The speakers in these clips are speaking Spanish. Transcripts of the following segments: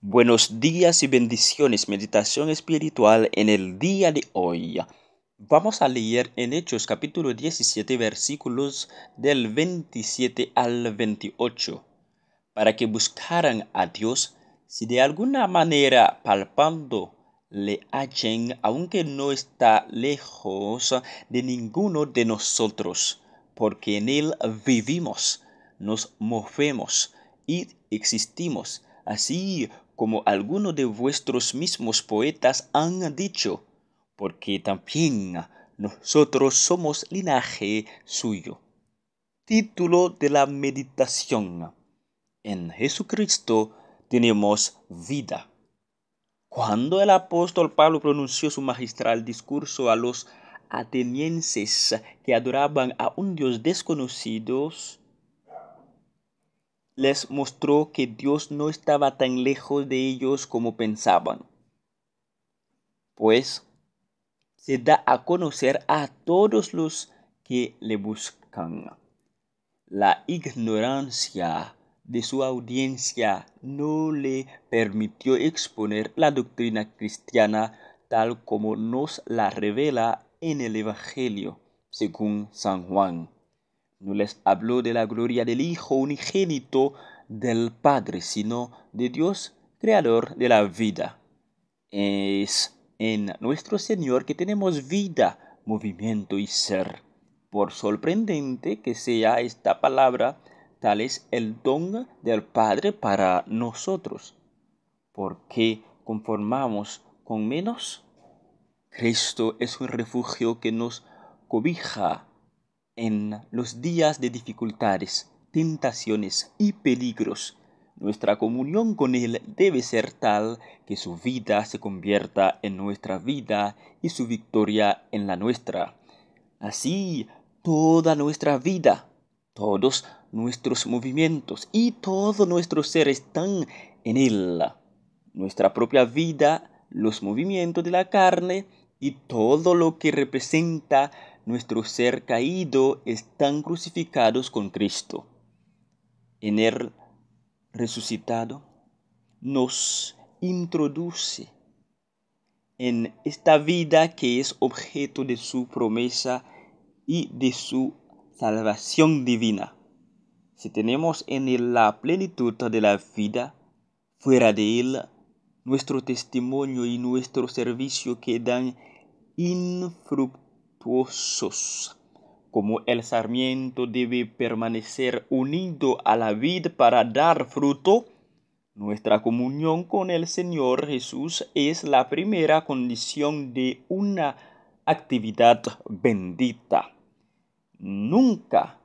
Buenos días y bendiciones, meditación espiritual en el día de hoy. Vamos a leer en Hechos capítulo 17 versículos del 27 al 28, para que buscaran a Dios si de alguna manera palpando le hallen, aunque no está lejos de ninguno de nosotros, porque en Él vivimos, nos movemos y existimos. Así como algunos de vuestros mismos poetas han dicho, porque también nosotros somos linaje suyo. Título de la meditación. En Jesucristo tenemos vida. Cuando el apóstol Pablo pronunció su magistral discurso a los atenienses que adoraban a un Dios desconocido, les mostró que Dios no estaba tan lejos de ellos como pensaban, pues se da a conocer a todos los que le buscan. La ignorancia de su audiencia no le permitió exponer la doctrina cristiana tal como nos la revela en el Evangelio, según San Juan. No les habló de la gloria del Hijo unigénito del Padre, sino de Dios, creador de la vida. Es en nuestro Señor que tenemos vida, movimiento y ser. Por sorprendente que sea esta palabra, tal es el don del Padre para nosotros. qué conformamos con menos? Cristo es un refugio que nos cobija en los días de dificultades, tentaciones y peligros, nuestra comunión con Él debe ser tal que su vida se convierta en nuestra vida y su victoria en la nuestra. Así, toda nuestra vida, todos nuestros movimientos y todo nuestro ser están en Él. Nuestra propia vida, los movimientos de la carne y todo lo que representa nuestro ser caído, están crucificados con Cristo. En Él resucitado nos introduce en esta vida que es objeto de su promesa y de su salvación divina. Si tenemos en Él la plenitud de la vida, fuera de Él, nuestro testimonio y nuestro servicio quedan infructuosos como el sarmiento debe permanecer unido a la vid para dar fruto, nuestra comunión con el Señor Jesús es la primera condición de una actividad bendita. Nunca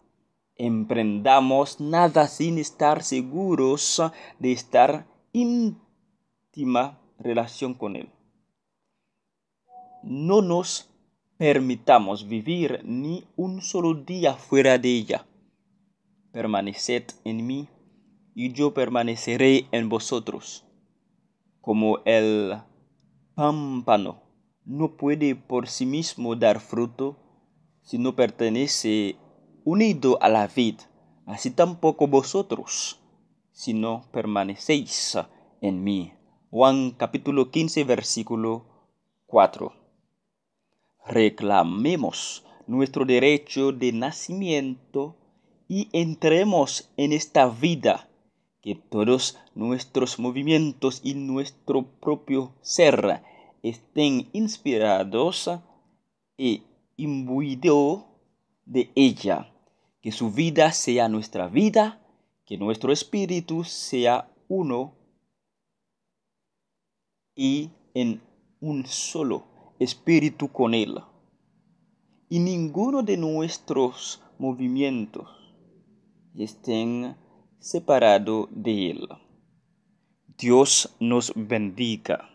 emprendamos nada sin estar seguros de estar íntima relación con Él. No nos permitamos vivir ni un solo día fuera de ella. Permaneced en mí y yo permaneceré en vosotros. Como el pámpano no puede por sí mismo dar fruto si no pertenece unido a la vid, así tampoco vosotros si no permanecéis en mí. Juan capítulo 15 versículo 4 reclamemos nuestro derecho de nacimiento y entremos en esta vida que todos nuestros movimientos y nuestro propio ser estén inspirados e imbuidos de ella. Que su vida sea nuestra vida, que nuestro espíritu sea uno y en un solo espíritu con Él. Y ninguno de nuestros movimientos estén separado de Él. Dios nos bendiga.